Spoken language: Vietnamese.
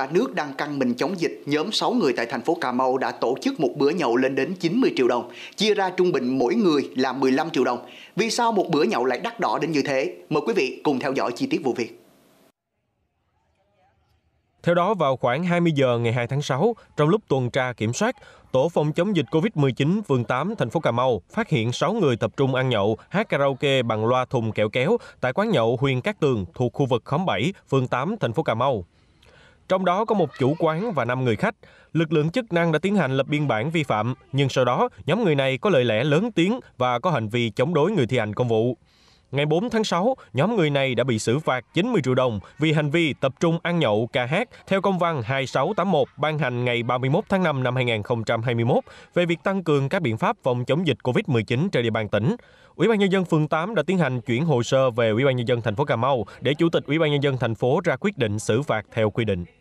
cả nước đang căng mình chống dịch, nhóm 6 người tại thành phố Cà Mau đã tổ chức một bữa nhậu lên đến 90 triệu đồng, chia ra trung bình mỗi người là 15 triệu đồng. Vì sao một bữa nhậu lại đắt đỏ đến như thế? Mời quý vị cùng theo dõi chi tiết vụ việc. Theo đó, vào khoảng 20 giờ ngày 2 tháng 6, trong lúc tuần tra kiểm soát, Tổ phòng chống dịch COVID-19 phường 8 thành phố Cà Mau phát hiện 6 người tập trung ăn nhậu, hát karaoke bằng loa thùng kẹo kéo tại quán nhậu Huyền Cát Tường thuộc khu vực khóm 7, phường 8 thành phố Cà Mau. Trong đó có một chủ quán và 5 người khách. Lực lượng chức năng đã tiến hành lập biên bản vi phạm, nhưng sau đó nhóm người này có lời lẽ lớn tiếng và có hành vi chống đối người thi hành công vụ. Ngày 4 tháng 6, nhóm người này đã bị xử phạt 90 triệu đồng vì hành vi tập trung ăn nhậu ca hát theo công văn 2681 ban hành ngày 31 tháng 5 năm 2021 về việc tăng cường các biện pháp phòng chống dịch COVID-19 trên địa bàn tỉnh. Ủy ban nhân dân phường 8 đã tiến hành chuyển hồ sơ về Ủy ban nhân dân thành phố Cà Mau để Chủ tịch Ủy ban nhân dân thành phố ra quyết định xử phạt theo quy định.